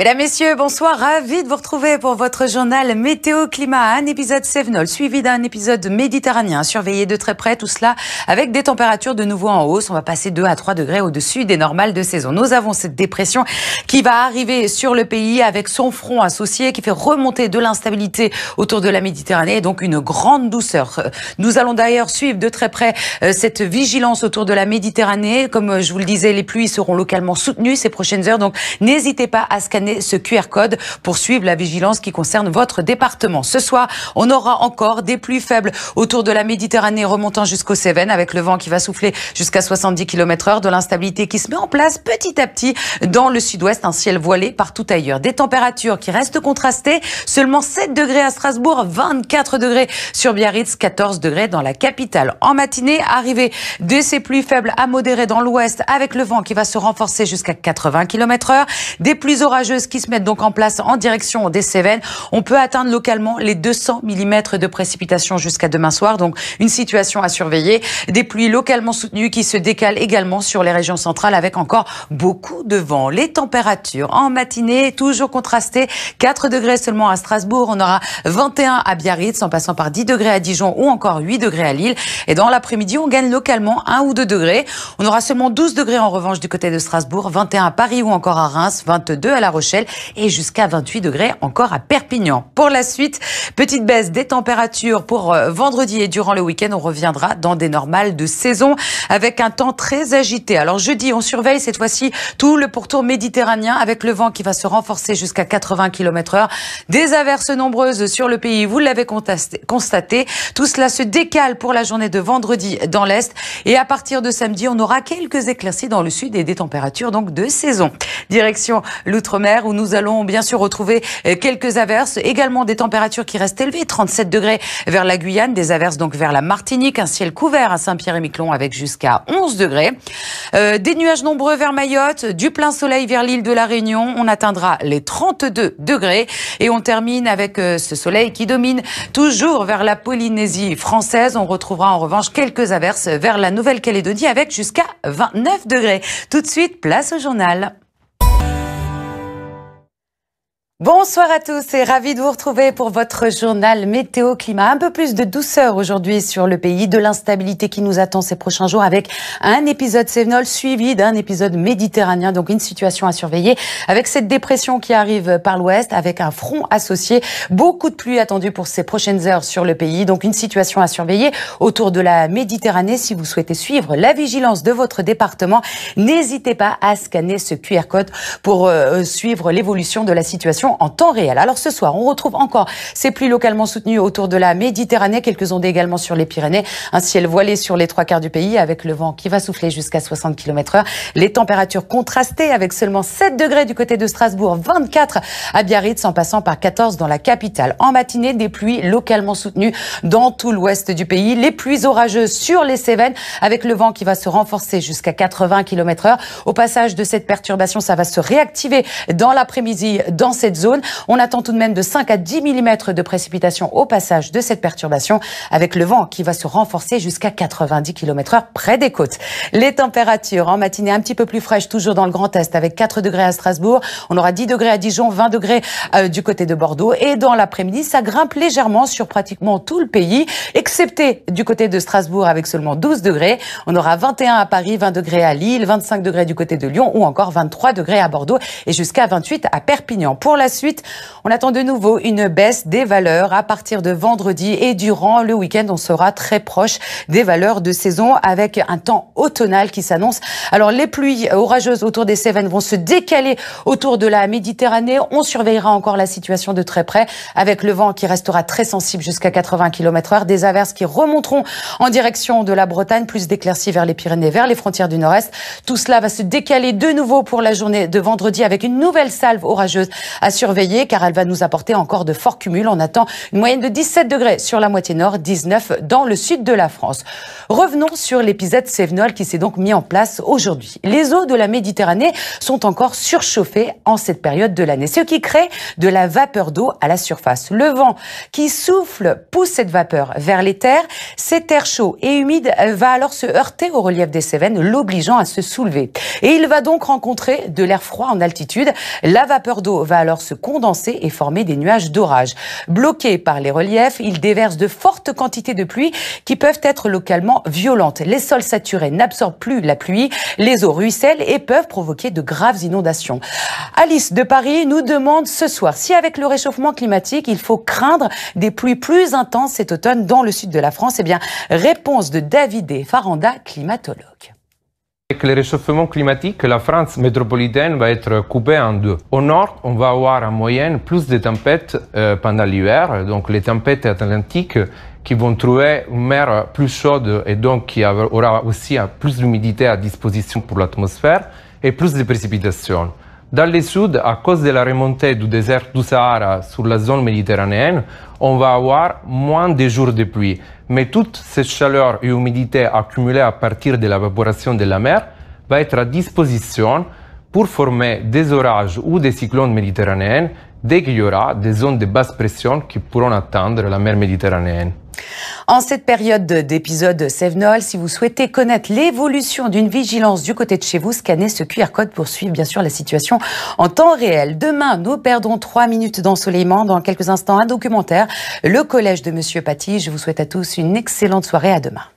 Mesdames, Messieurs, bonsoir. Ravi de vous retrouver pour votre journal Météo Climat, un épisode Sevenol suivi d'un épisode méditerranéen, surveillé de très près, tout cela avec des températures de nouveau en hausse. On va passer 2 à 3 degrés au-dessus des normales de saison. Nous avons cette dépression qui va arriver sur le pays avec son front associé qui fait remonter de l'instabilité autour de la Méditerranée et donc une grande douceur. Nous allons d'ailleurs suivre de très près euh, cette vigilance autour de la Méditerranée. Comme euh, je vous le disais, les pluies seront localement soutenues ces prochaines heures, donc n'hésitez pas à scanner ce QR code pour suivre la vigilance qui concerne votre département. Ce soir, on aura encore des pluies faibles autour de la Méditerranée remontant jusqu'aux Cévennes avec le vent qui va souffler jusqu'à 70 km heure, de l'instabilité qui se met en place petit à petit dans le sud-ouest, un ciel voilé partout ailleurs. Des températures qui restent contrastées, seulement 7 degrés à Strasbourg, 24 degrés sur Biarritz, 14 degrés dans la capitale. En matinée, arrivée de ces pluies faibles à modérées dans l'ouest avec le vent qui va se renforcer jusqu'à 80 km heure, des pluies orageuses qui se mettent donc en place en direction des Cévennes. On peut atteindre localement les 200 mm de précipitations jusqu'à demain soir. Donc une situation à surveiller. Des pluies localement soutenues qui se décalent également sur les régions centrales avec encore beaucoup de vent. Les températures en matinée toujours contrastées. 4 degrés seulement à Strasbourg. On aura 21 à Biarritz en passant par 10 degrés à Dijon ou encore 8 degrés à Lille. Et dans l'après-midi, on gagne localement 1 ou 2 degrés. On aura seulement 12 degrés en revanche du côté de Strasbourg, 21 à Paris ou encore à Reims, 22 à La Rochelle et jusqu'à 28 degrés encore à Perpignan. Pour la suite, petite baisse des températures pour euh, vendredi et durant le week-end, on reviendra dans des normales de saison avec un temps très agité. Alors jeudi, on surveille cette fois-ci tout le pourtour méditerranéen avec le vent qui va se renforcer jusqu'à 80 km heure. Des averses nombreuses sur le pays, vous l'avez constaté. Tout cela se décale pour la journée de vendredi dans l'Est. Et à partir de samedi, on aura quelques éclaircies dans le sud et des températures donc de saison. Direction l'outre-mer où nous allons bien sûr retrouver euh, quelques averses, également des températures qui restent élevées, 37 degrés vers la Guyane, des averses donc vers la Martinique, un ciel couvert à Saint-Pierre-et-Miquelon avec jusqu'à 11 degrés. Euh, des nuages nombreux vers Mayotte, du plein soleil vers l'île de la Réunion, on atteindra les 32 degrés et on termine avec euh, ce soleil qui domine toujours vers la Polynésie française. On retrouvera en revanche quelques averses vers la Nouvelle-Calédonie avec jusqu'à 29 degrés. Tout de suite, place au journal. Bonsoir à tous et ravi de vous retrouver pour votre journal Météo Climat. Un peu plus de douceur aujourd'hui sur le pays, de l'instabilité qui nous attend ces prochains jours avec un épisode sévenol suivi d'un épisode méditerranéen, donc une situation à surveiller avec cette dépression qui arrive par l'ouest, avec un front associé, beaucoup de pluie attendue pour ces prochaines heures sur le pays, donc une situation à surveiller autour de la Méditerranée. Si vous souhaitez suivre la vigilance de votre département, n'hésitez pas à scanner ce QR code pour euh, suivre l'évolution de la situation en temps réel. Alors ce soir, on retrouve encore ces pluies localement soutenues autour de la Méditerranée, quelques ondes également sur les Pyrénées, un ciel voilé sur les trois quarts du pays avec le vent qui va souffler jusqu'à 60 km heure. Les températures contrastées avec seulement 7 degrés du côté de Strasbourg, 24 à Biarritz en passant par 14 dans la capitale. En matinée, des pluies localement soutenues dans tout l'ouest du pays. Les pluies orageuses sur les Cévennes avec le vent qui va se renforcer jusqu'à 80 km heure. Au passage de cette perturbation, ça va se réactiver dans l'après-midi dans cette zone. On attend tout de même de 5 à 10 mm de précipitations au passage de cette perturbation, avec le vent qui va se renforcer jusqu'à 90 km/h près des côtes. Les températures en matinée un petit peu plus fraîches, toujours dans le Grand Est, avec 4 degrés à Strasbourg. On aura 10 degrés à Dijon, 20 degrés euh, du côté de Bordeaux. Et dans l'après-midi, ça grimpe légèrement sur pratiquement tout le pays, excepté du côté de Strasbourg avec seulement 12 degrés. On aura 21 à Paris, 20 degrés à Lille, 25 degrés du côté de Lyon ou encore 23 degrés à Bordeaux et jusqu'à 28 à Perpignan. Pour la suite, on attend de nouveau une baisse des valeurs à partir de vendredi et durant le week-end, on sera très proche des valeurs de saison avec un temps automnal qui s'annonce. Alors les pluies orageuses autour des Cévennes vont se décaler autour de la Méditerranée. On surveillera encore la situation de très près avec le vent qui restera très sensible jusqu'à 80 km h des averses qui remonteront en direction de la Bretagne, plus d'éclaircies vers les Pyrénées, vers les frontières du Nord-Est. Tout cela va se décaler de nouveau pour la journée de vendredi avec une nouvelle salve orageuse à surveiller car elle va nous apporter encore de forts cumuls. On attend une moyenne de 17 degrés sur la moitié nord, 19 dans le sud de la France. Revenons sur l'épisode Sévenol qui s'est donc mis en place aujourd'hui. Les eaux de la Méditerranée sont encore surchauffées en cette période de l'année, ce qui crée de la vapeur d'eau à la surface. Le vent qui souffle pousse cette vapeur vers les terres. Cet air chaud et humide va alors se heurter au relief des Cévennes, l'obligeant à se soulever. Et il va donc rencontrer de l'air froid en altitude. La vapeur d'eau va alors se condenser et former des nuages d'orage. Bloqués par les reliefs, ils déversent de fortes quantités de pluie qui peuvent être localement violentes. Les sols saturés n'absorbent plus la pluie, les eaux ruissellent et peuvent provoquer de graves inondations. Alice de Paris nous demande ce soir si avec le réchauffement climatique, il faut craindre des pluies plus intenses cet automne dans le sud de la France. Eh bien, réponse de David Faranda, climatologue. Avec le réchauffement climatique, la France métropolitaine va être coupée en deux. Au nord, on va avoir en moyenne plus de tempêtes euh, pendant l'hiver, donc les tempêtes atlantiques qui vont trouver une mer plus chaude et donc qui aura aussi plus d'humidité à disposition pour l'atmosphère et plus de précipitations. Dans le sud, à cause de la remontée du désert du Sahara sur la zone méditerranéenne, on va avoir moins de jours de pluie. Mais toute cette chaleur et humidité accumulée à partir de l'évaporation de la mer va être à disposition pour former des orages ou des cyclones méditerranéens dès qu'il y aura des zones de basse pression qui pourront atteindre la mer méditerranéenne. En cette période d'épisode de Sevenol, si vous souhaitez connaître l'évolution d'une vigilance du côté de chez vous, scannez ce QR code pour suivre bien sûr la situation en temps réel. Demain, nous perdons trois minutes d'ensoleillement. Dans quelques instants, un documentaire, le collège de Monsieur Paty. Je vous souhaite à tous une excellente soirée. À demain.